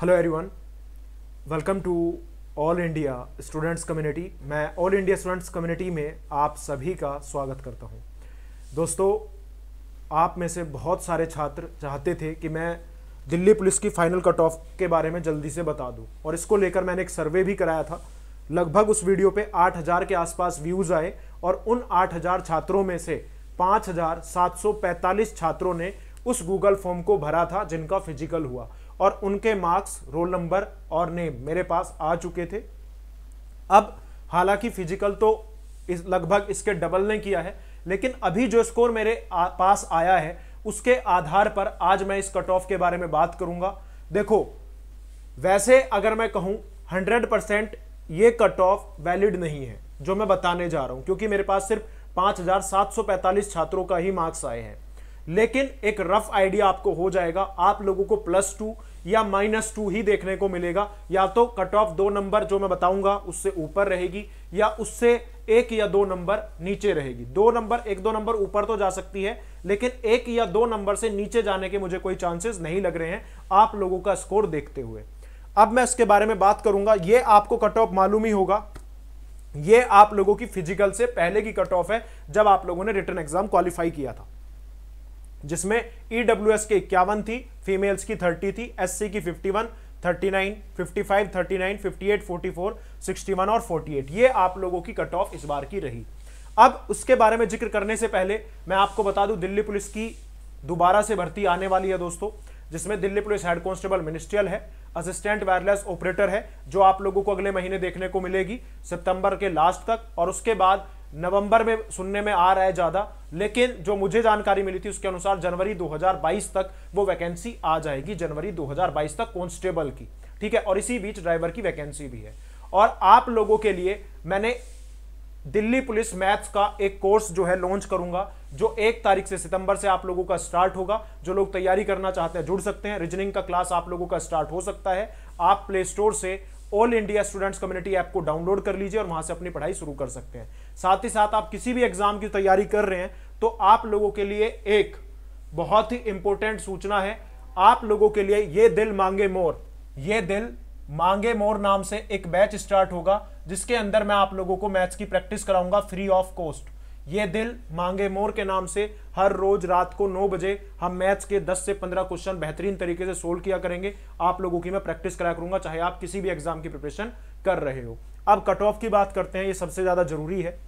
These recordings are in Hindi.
hello everyone welcome to all India students community मैं ऑल इंडिया स्टूडेंट्स कम्युनिटी में आप सभी का स्वागत करता हूं दोस्तों आप में से बहुत सारे छात्र चाहते थे कि मैं दिल्ली पुलिस की फाइनल कट ऑफ के बारे में जल्दी से बता दूं और इसको लेकर मैंने एक सर्वे भी कराया था लगभग उस वीडियो पे 8000 के आसपास व्यूज़ आए और उन 8000 छात्रों में से 5745 छात्रों ने उस गूगल फॉर्म को भरा था जिनका फिजिकल हुआ और उनके मार्क्स रोल नंबर और नेम मेरे पास आ चुके थे अब हालांकि फिजिकल तो इस लगभग इसके डबल ने किया है लेकिन अभी जो स्कोर मेरे आ, पास आया है उसके आधार पर आज मैं इस कट ऑफ के बारे में बात करूंगा देखो वैसे अगर मैं कहूं 100 परसेंट ये कट ऑफ वैलिड नहीं है जो मैं बताने जा रहा हूं क्योंकि मेरे पास सिर्फ 5,745 छात्रों का ही मार्क्स आए हैं लेकिन एक रफ आइडिया आपको हो जाएगा आप लोगों को प्लस टू या माइनस टू ही देखने को मिलेगा या तो कट ऑफ दो नंबर जो मैं बताऊंगा उससे ऊपर रहेगी या उससे एक या दो नंबर नीचे रहेगी दो नंबर एक दो नंबर ऊपर तो जा सकती है लेकिन एक या दो नंबर से नीचे जाने के मुझे कोई चांसेस नहीं लग रहे हैं आप लोगों का स्कोर देखते हुए अब मैं इसके बारे में बात करूंगा ये आपको कट ऑफ मालूम ही होगा ये आप लोगों की फिजिकल से पहले की कट ऑफ है जब आप लोगों ने रिटर्न एग्जाम क्वालिफाई किया था जिसमें एस e के इक्यावन थी फीमेल्स की थर्टी थी एससी की फिफ्टी वन 39, 55, 39, 58, 44, 61 और 48 ये आप लोगों की कट ऑफ इस बार की रही अब उसके बारे में जिक्र करने से पहले मैं आपको बता दूं दिल्ली पुलिस की दोबारा से भर्ती आने वाली है दोस्तों जिसमें Delhi police head constable ministerial है असिस्टेंट वायरलेस ऑपरेटर है जो आप लोगों को अगले महीने देखने को मिलेगी सितंबर के लास्ट तक और उसके बाद नवंबर में सुनने में आ रहा है ज्यादा लेकिन जो मुझे जानकारी मिली थी उसके अनुसार जनवरी 2022 तक वो वैकेंसी आ जाएगी जनवरी 2022 तक कॉन्स्टेबल की ठीक है और इसी बीच ड्राइवर की वैकेंसी भी है और आप लोगों के लिए मैंने दिल्ली पुलिस मैथ्स का एक कोर्स जो है लॉन्च करूंगा जो एक तारीख से सितंबर से आप लोगों का स्टार्ट होगा जो लोग तैयारी करना चाहते हैं जुड़ सकते हैं रीजनिंग का क्लास आप लोगों का स्टार्ट हो सकता है आप प्ले स्टोर से all India students community app को डाउनलोड कर लीजिए और वहां से अपनी पढ़ाई शुरू कर सकते हैं साथ ही साथ आप किसी भी एग्जाम की तैयारी कर रहे हैं तो आप लोगों के लिए एक बहुत ही इंपॉर्टेंट सूचना है आप लोगों के लिए ये दिल मांगे मोर ये दिल मांगे मोर नाम से एक बैच स्टार्ट होगा जिसके अंदर मैं आप लोगों को मैथ्स की प्रैक्टिस कराऊंगा फ्री ऑफ कॉस्ट ये दिल मांगे मोर के नाम से हर रोज रात को 9 बजे हम मैथ्स के 10 से 15 क्वेश्चन बेहतरीन तरीके से सोल्व किया करेंगे आप लोगों की मैं प्रैक्टिस कराया करूंगा चाहे आप किसी भी एग्जाम की प्रिपरेशन कर रहे हो अब कट ऑफ की बात करते हैं ये सबसे ज़्यादा जरूरी है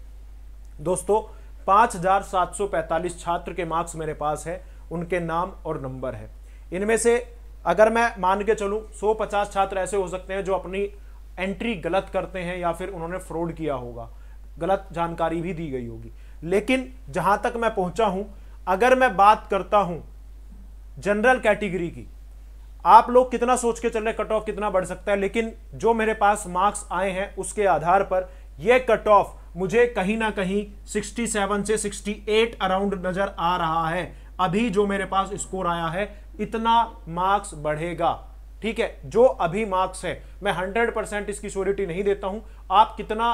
दोस्तों 5,745 छात्र के मार्क्स मेरे पास है उनके नाम और नंबर है इनमें से अगर मैं मान के चलूँ 150 छात्र ऐसे हो सकते हैं जो अपनी एंट्री गलत करते हैं या फिर उन्होंने फ्रॉड किया होगा गलत जानकारी भी दी गई होगी लेकिन जहां तक मैं पहुंचा हूं अगर मैं बात करता हूं जनरल कैटेगरी की आप लोग कितना सोच के चल रहे कट ऑफ कितना बढ़ सकता है लेकिन जो मेरे पास मार्क्स आए हैं उसके आधार पर यह कट ऑफ मुझे कहीं ना कहीं 67 से 68 अराउंड नजर आ रहा है अभी जो मेरे पास स्कोर आया है इतना मार्क्स बढ़ेगा ठीक है जो अभी मार्क्स है मैं 100 परसेंट इसकी श्योरिटी नहीं देता हूं आप कितना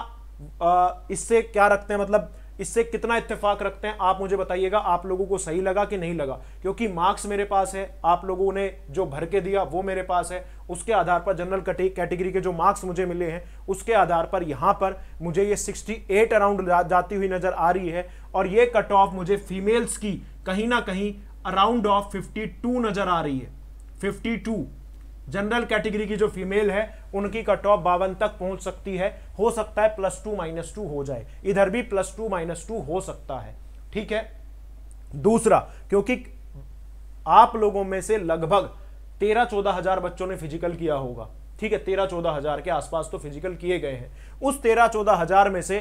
आ, इससे क्या रखते हैं मतलब इससे कितना इत्तेफाक रखते हैं आप मुझे बताइएगा आप लोगों को सही लगा कि नहीं लगा क्योंकि मार्क्स मेरे पास है आप लोगों ने जो भर के दिया वो मेरे पास है उसके आधार पर जनरल कैटेगरी के जो मार्क्स मुझे मिले हैं उसके आधार पर यहाँ पर मुझे ये 68 अराउंड जाती हुई नज़र आ रही है और ये कट ऑफ मुझे फीमेल्स की कहीं ना कहीं अराउंड ऑफ फिफ्टी नज़र आ रही है फिफ्टी जनरल कैटेगरी की जो फीमेल है उनकी कट ऑफ बावन तक पहुंच सकती है हो सकता है प्लस टू माइनस टू हो जाए इधर भी प्लस टू माइनस टू हो सकता है ठीक है दूसरा क्योंकि आप लोगों में से लगभग तेरह चौदह हजार बच्चों ने फिजिकल किया होगा ठीक है तेरह चौदह हजार के आसपास तो फिजिकल किए गए हैं उस तेरह चौदह हजार में से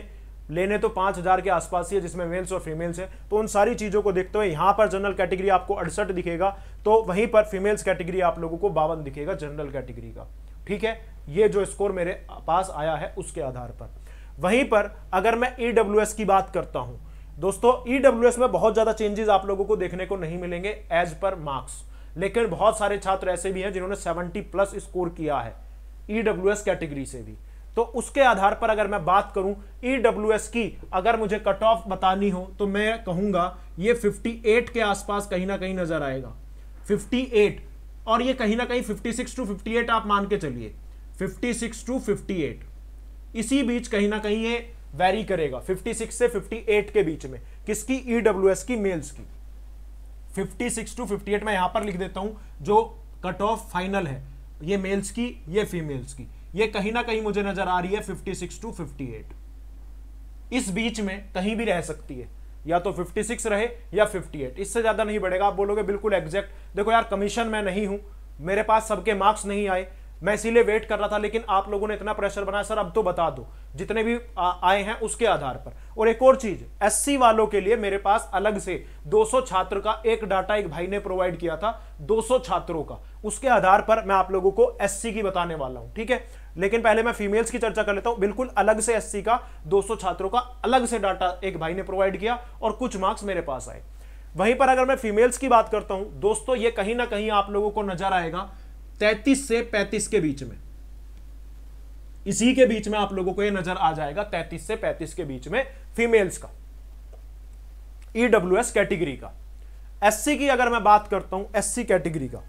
लेने तो पांच हजार के आसपास ही है जिसमें मेल्स और फीमेल्स है तो उन सारी चीजों को देखते हुए यहां पर जनरल कैटेगरी आपको अड़सठ दिखेगा तो वहीं पर फीमेल्स कैटेगरी आप लोगों को बावन दिखेगा जनरल कैटेगरी का ठीक है ये जो स्कोर मेरे पास आया है उसके आधार पर वहीं पर अगर मैं ईडब्ल्यू e की बात करता हूं दोस्तों ईडब्ल्यू e में बहुत ज्यादा चेंजेस आप लोगों को देखने को नहीं मिलेंगे एज पर मार्क्स लेकिन बहुत सारे छात्र ऐसे भी हैं जिन्होंने 70 प्लस स्कोर किया है ईडब्ल्यू e कैटेगरी से भी तो उसके आधार पर अगर मैं बात करूं ई e की अगर मुझे कट ऑफ बतानी हो तो मैं कहूंगा ये 58 के आसपास कहीं ना कहीं नजर आएगा 58 और ये कहीं ना कहीं 56 टू 58 आप मान के चलिए 56 टू 58 इसी बीच कहीं ना कहीं ये वेरी करेगा 56 से 58 के बीच में किसकी ई e की मेल्स की 56 टू 58 मैं यहां पर लिख देता हूं जो कट ऑफ फाइनल है ये मेल्स की ये फीमेल्स की ये कहीं ना कहीं मुझे नजर आ रही है 56 टू 58 इस बीच में कहीं भी रह सकती है या तो 56 रहे या 58 इससे ज़्यादा नहीं बढ़ेगा आप बोलोगे बिल्कुल एग्जैक्ट देखो यार कमीशन मैं नहीं हूं मेरे पास सबके मार्क्स नहीं आए मैं इसीलिए वेट कर रहा था लेकिन आप लोगों ने इतना प्रेशर बनाया सर अब तो बता दो जितने भी आए हैं उसके आधार पर और एक और चीज एससी वालों के लिए मेरे पास अलग से 200 छात्र का एक डाटा एक भाई ने प्रोवाइड किया था 200 छात्रों का उसके आधार पर मैं आप लोगों को एससी की बताने वाला हूं ठीक है लेकिन पहले मैं फीमेल्स की चर्चा कर लेता हूं बिल्कुल अलग से एससी का 200 छात्रों का अलग से डाटा एक भाई ने प्रोवाइड किया और कुछ मार्क्स मेरे पास आए वहीं पर अगर मैं फीमेल्स की बात करता हूं दोस्तों ये कहीं ना कहीं आप लोगों को नजर आएगा तैतीस से पैंतीस के बीच में इसी के बीच में आप लोगों को यह नजर आ जाएगा तैतीस से पैंतीस के बीच में फीमेल्स का ईडब्ल्यू एस कैटेगरी का एससी की अगर मैं बात करता हूं एससी कैटेगरी का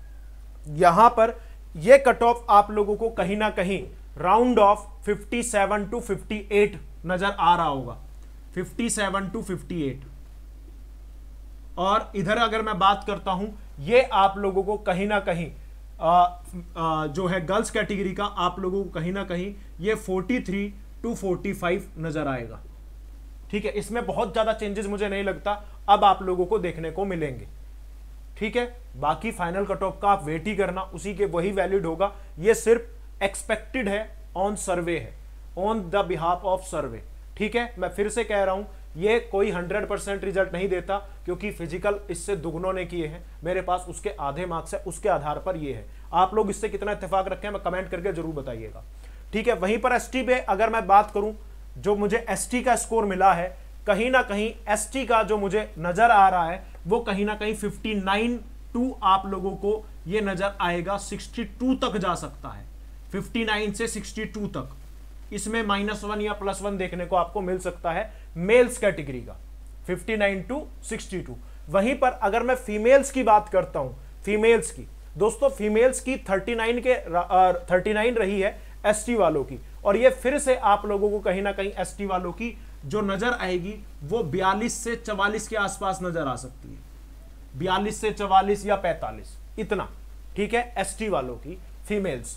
यहां पर ये कट ऑफ आप लोगों को कहीं ना कहीं राउंड ऑफ 57 टू 58 नजर आ रहा होगा 57 टू 58 और इधर अगर मैं बात करता हूं ये आप लोगों को कहीं ना कहीं आ, आ, जो है गर्ल्स कैटेगरी का आप लोगों को कहीं ना कहीं ये 43 टू 45 नजर आएगा ठीक है इसमें बहुत ज़्यादा चेंजेस मुझे नहीं लगता अब आप लोगों को देखने को मिलेंगे ठीक है बाकी फाइनल कट ऑफ का आप वेट ही करना उसी के वही वैलिड होगा ये सिर्फ एक्सपेक्टेड है ऑन सर्वे है on the behalf of survey ठीक है मैं फिर से कह रहा हूं ये कोई 100 परसेंट रिजल्ट नहीं देता क्योंकि फिजिकल इससे दुगनों ने किए हैं मेरे पास उसके आधे मार्क्स है उसके आधार पर ये है आप लोग इससे कितना इतफाक रखें मैं कमेंट करके जरूर बताइएगा ठीक है वहीं पर एस पे अगर मैं बात करूं जो मुझे एस का स्कोर मिला है कहीं ना कहीं एस का जो मुझे नजर आ रहा है वो कहीं ना कहीं 59 टू आप लोगों को ये नजर आएगा 62 तक जा सकता है 59 से 62 तक इसमें माइनस वन या प्लस वन देखने को आपको मिल सकता है मेल्स कैटेगरी का 59 टू 62 वहीं पर अगर मैं फीमेल्स की बात करता हूं फीमेल्स की दोस्तों फीमेल्स की 39 के थर्टी नाइन रही है एसटी वालों की और ये फिर से आप लोगों को कहीं ना कहीं एसटी वालों की जो नजर आएगी वो 42 से 44 के आसपास नजर आ सकती है 42 से 44 या 45 इतना ठीक है एसटी वालों की फीमेल्स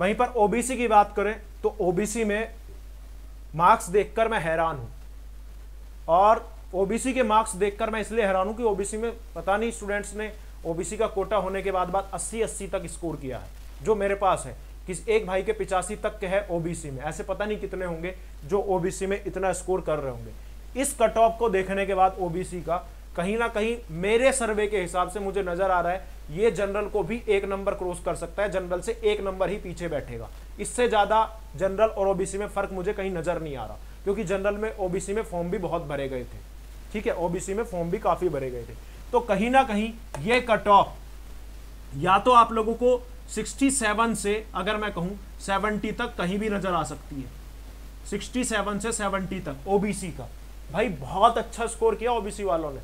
वहीं पर ओबीसी की बात करें तो ओबीसी में मार्क्स देखकर मैं हैरान हूं और ओबीसी के मार्क्स देखकर मैं इसलिए हैरान हूं कि ओबीसी में पता नहीं स्टूडेंट्स ने ओबीसी का कोटा होने के बाद बाद 80 80 तक स्कोर किया है जो मेरे पास है किस एक भाई के पिचासी तक के है ओबीसी में ऐसे पता नहीं कितने होंगे जो ओबीसी में इतना स्कोर कर रहे होंगे इस कट ऑफ को देखने के बाद ओबीसी का कहीं ना कहीं मेरे सर्वे के हिसाब से मुझे नजर आ रहा है ये जनरल को भी एक नंबर क्रॉस कर सकता है जनरल से एक नंबर ही पीछे बैठेगा इससे ज्यादा जनरल और ओबीसी में फर्क मुझे कहीं नजर नहीं आ रहा क्योंकि जनरल में ओबीसी में फॉर्म भी बहुत भरे गए थे ठीक है ओबीसी में फॉर्म भी काफी भरे गए थे तो कहीं ना कहीं ये कट ऑफ या तो आप लोगों को 67 से अगर मैं कहूँ 70 तक कहीं भी नज़र आ सकती है 67 से 70 तक ओबीसी का भाई बहुत अच्छा स्कोर किया ओबीसी वालों ने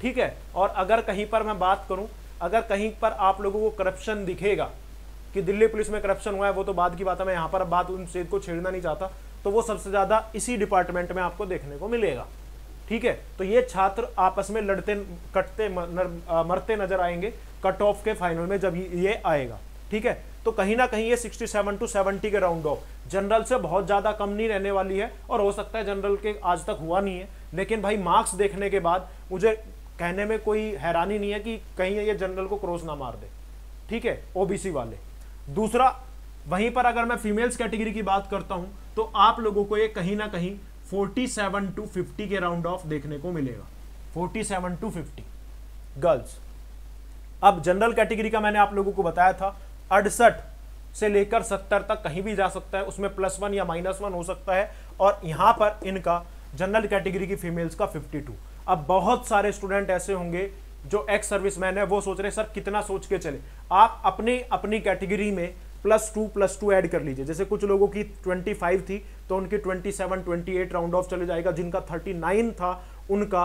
ठीक है और अगर कहीं पर मैं बात करूं अगर कहीं पर आप लोगों को करप्शन दिखेगा कि दिल्ली पुलिस में करप्शन हुआ है वो तो बाद की बात है मैं यहाँ पर बात उन सेद को छेड़ना नहीं चाहता तो वो सबसे ज़्यादा इसी डिपार्टमेंट में आपको देखने को मिलेगा ठीक है तो ये छात्र आपस में लड़ते कटते मरते नजर आएंगे कट ऑफ के फाइनल में जब ये आएगा ठीक है तो कहीं ना कहीं ये 67 टू 70 के राउंड ऑफ जनरल से बहुत ज़्यादा कम नहीं रहने वाली है और हो सकता है जनरल के आज तक हुआ नहीं है लेकिन भाई मार्क्स देखने के बाद मुझे कहने में कोई हैरानी नहीं है कि कहीं ये जनरल को क्रॉस ना मार दे ठीक है ओबीसी वाले दूसरा वहीं पर अगर मैं फीमेल्स कैटेगरी की बात करता हूं तो आप लोगों को ये कहीं ना कहीं 47 टू 50 के राउंड ऑफ देखने को मिलेगा 47 टू 50 गर्ल्स अब जनरल कैटेगरी का मैंने आप लोगों को बताया था अड़सठ से लेकर सत्तर तक कहीं भी जा सकता है उसमें प्लस वन या माइनस वन हो सकता है और यहाँ पर इनका जनरल कैटेगरी की फीमेल्स का 52 अब बहुत सारे स्टूडेंट ऐसे होंगे जो एक्स सर्विस मैन है वो सोच रहे हैं सर कितना सोच के चले आप अपनी अपनी कैटेगरी में plus two plus two add कर लीजिए जैसे कुछ लोगों की 25 थी तो उनकी 27, 28 राउंड ऑफ चले जाएगा जिनका 39 था उनका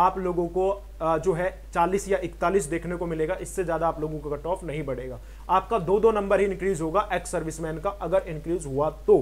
आप लोगों को जो है 40 या 41 देखने को मिलेगा इससे ज़्यादा आप लोगों का कट ऑफ नहीं बढ़ेगा आपका दो दो नंबर ही इंक्रीज होगा एक्स सर्विसमैन का अगर इंक्रीज हुआ तो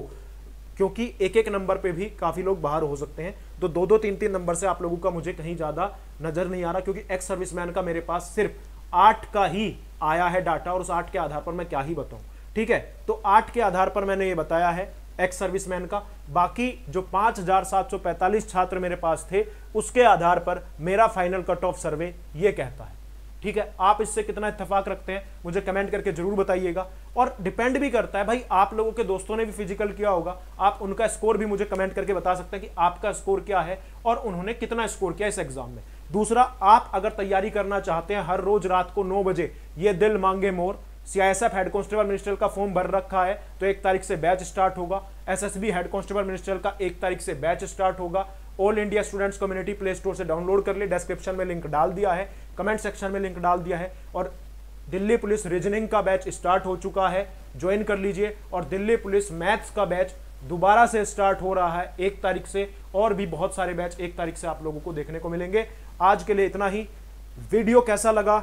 क्योंकि एक एक नंबर पे भी काफ़ी लोग बाहर हो सकते हैं तो दो दो तीन तीन नंबर से आप लोगों का मुझे कहीं ज़्यादा नज़र नहीं आ रहा क्योंकि एक्स सर्विसमैन का मेरे पास सिर्फ आठ का ही आया है डाटा और उस आठ के आधार पर मैं क्या ही बताऊं ठीक है तो आठ के आधार पर मैंने ये बताया है एक्स सर्विसमैन का बाकी जो 5,745 छात्र मेरे पास थे उसके आधार पर मेरा फाइनल कट ऑफ सर्वे ये कहता है ठीक है आप इससे कितना इतफाक रखते हैं मुझे कमेंट करके जरूर बताइएगा और डिपेंड भी करता है भाई आप लोगों के दोस्तों ने भी फिजिकल किया होगा आप उनका स्कोर भी मुझे कमेंट करके बता सकते हैं कि आपका स्कोर क्या है और उन्होंने कितना स्कोर किया इस एग्जाम में दूसरा आप अगर तैयारी करना चाहते हैं हर रोज रात को नौ बजे ये दिल मांगे more CISF head constable ministerial का फॉर्म भर रखा है तो एक तारीख से बैच स्टार्ट होगा एसएसबी हेड कांस्टेबल मिनिस्ट्रियल का एक तारीख से बैच स्टार्ट होगा all India students community Play Store से डाउनलोड कर ले डिस्क्रिप्शन में लिंक डाल दिया है कमेंट सेक्शन में लिंक डाल दिया है और दिल्ली पुलिस रीजनिंग का बैच स्टार्ट हो चुका है ज्वाइन कर लीजिए और दिल्ली पुलिस मैथ्स का बैच दोबारा से स्टार्ट हो रहा है एक तारीख से और भी बहुत सारे बैच एक तारीख से आप लोगों को देखने को मिलेंगे आज के लिए इतना ही वीडियो कैसा लगा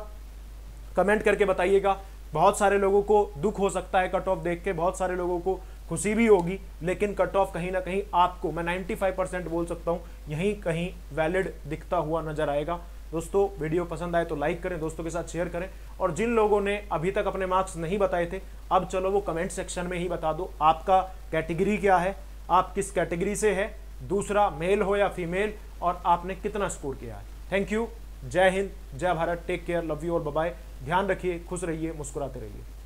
कमेंट करके बताइएगा बहुत सारे लोगों को दुख हो सकता है कट ऑफ देख के बहुत सारे लोगों को खुशी भी होगी लेकिन कट ऑफ कहीं ना कहीं आपको मैं 95 परसेंट बोल सकता हूँ यहीं कहीं वैलिड दिखता हुआ नजर आएगा दोस्तों वीडियो पसंद आए तो लाइक करें दोस्तों के साथ शेयर करें और जिन लोगों ने अभी तक अपने मार्क्स नहीं बताए थे अब चलो वो कमेंट सेक्शन में ही बता दो आपका कैटेगरी क्या है आप किस कैटेगरी से है दूसरा मेल हो या फीमेल और आपने कितना स्कोर किया है थैंक यू जय हिंद जय Bharat take care love you और बाय ध्यान रखिए खुश रहिए मुस्कुराते रहिए